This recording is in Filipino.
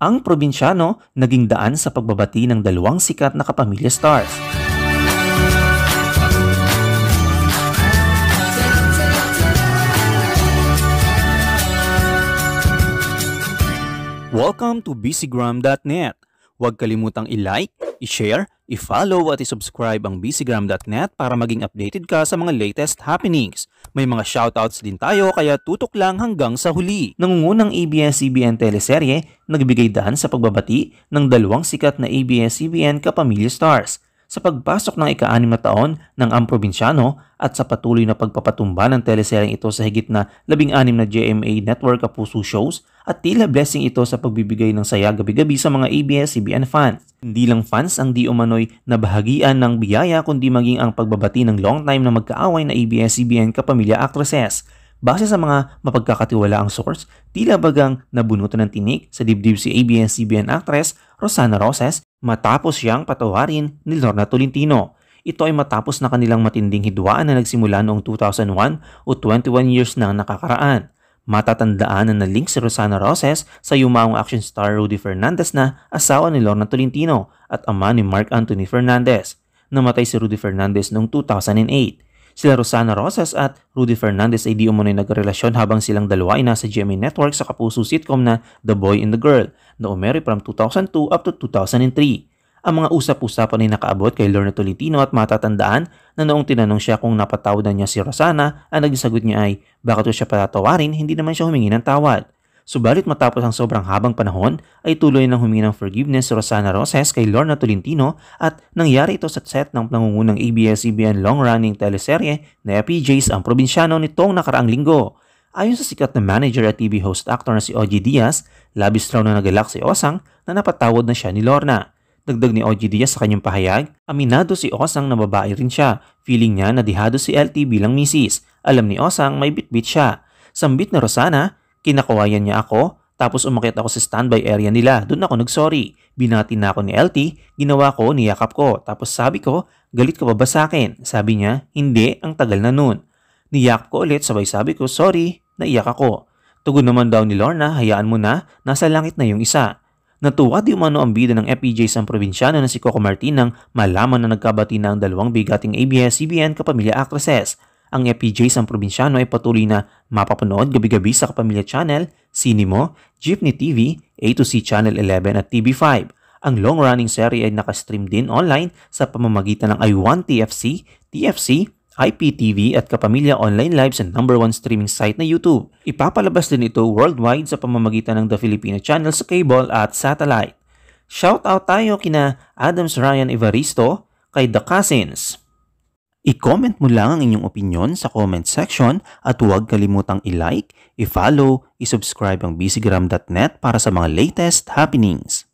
ang probinsyano naging daan sa pagbabati ng dalawang sikat na kapamilya stars. Welcome to BCGram.net. Huwag kalimutang i-like, i-share, I-follow at i-subscribe ang busygram.net para maging updated ka sa mga latest happenings. May mga shoutouts din tayo kaya tutok lang hanggang sa huli. Nangungunang ABS-CBN teleserye nagbigay daan sa pagbabati ng dalawang sikat na ABS-CBN kapamilya stars – sa pagpasok ng ika na taon ng Amprobinsyano at sa patuloy na pagpapatumba ng teleseryeng ito sa higit na 16 na GMA Network Kapuso shows at tila blessing ito sa pagbibigay ng saya gabi-gabi sa mga ABS-CBN fans. Hindi lang fans ang di umano'y bahagian ng biyaya kundi maging ang pagbabati ng long time na magkaaway na ABS-CBN kapamilya actresses. Base sa mga mapagkakatiwalaang source, tila bagang nabunutan ng tinik sa dibdib si ABS-CBN actress Rosana Roses Matapos siyang patawarin ni Lorna Tolentino. Ito ay matapos na kanilang matinding hidwaan na nagsimula noong 2001 o 21 years na nakakaraan. Matatandaan na na si Rosana Roses sa yumaong action star Rudy Fernandez na asawa ni Lorna Tolentino at ama ni Mark Anthony Fernandez. Namatay si Rudy Fernandez noong 2008. Sila Rosana Rosas at Rudy Fernandez ay di umano'y nagrelasyon habang silang dalawa ay nasa GMA Network sa kapuso sitcom na The Boy and the Girl na umeri from 2002 up to 2003. Ang mga usap-usapan ay nakaabot kay Lorna Tolentino at matatandaan na noong tinanong siya kung napatawad na niya si Rosana, ang nagsagot niya ay, bakit ko siya patatawarin, hindi naman siya humingi ng tawad. Subalit matapos ang sobrang habang panahon ay tuloy nang humingi ng forgiveness si Rosana Roses kay Lorna Tolentino at nangyari ito sa set ng nangungunang ABS-CBN long-running teleserye na PJs ang probinsyano nitong nakaraang linggo. Ayon sa sikat na manager at TV host actor na si OG Diaz, labis raw na nagalak si Osang na napatawad na siya ni Lorna. Dagdag ni OG Diaz sa kanyang pahayag, aminado si Osang na babae rin siya. Feeling niya na dihado si LT bilang misis. Alam ni Osang may bitbit siya. Sambit na Rosana, Kinakuhayan niya ako, tapos umakit ako sa standby area nila. Doon ako nagsorry. Binati na ako ni LT, ginawa ko, niyakap ko. Tapos sabi ko, galit ka ba ba sa akin? Sabi niya, hindi, ang tagal na noon. Niyakap ko ulit, sabay sabi ko, sorry, naiyak ako. Tugon naman daw ni Lorna, hayaan mo na, nasa langit na yung isa. Natuwa di umano ang bida ng FPJ sa probinsyano na si Coco Martin nang malaman na nagkabati na ang dalawang bigating ABS-CBN kapamilya actresses ang FPJs ang probinsyano ay patuloy na mapapanood gabi-gabi sa Kapamilya Channel, Sinimo, Jeepney TV, A2C Channel 11 at TV5. Ang long-running series ay nakastream din online sa pamamagitan ng I1 TFC, TFC, IPTV at Kapamilya Online Live sa number one streaming site na YouTube. Ipapalabas din ito worldwide sa pamamagitan ng The Filipino Channel sa cable at satellite. Shoutout tayo kina Adams Ryan Evaristo, kay The Cousins, I-comment mo lang ang inyong opinion sa comment section at huwag kalimutang i-like, i-follow, i-subscribe ang busygram.net para sa mga latest happenings.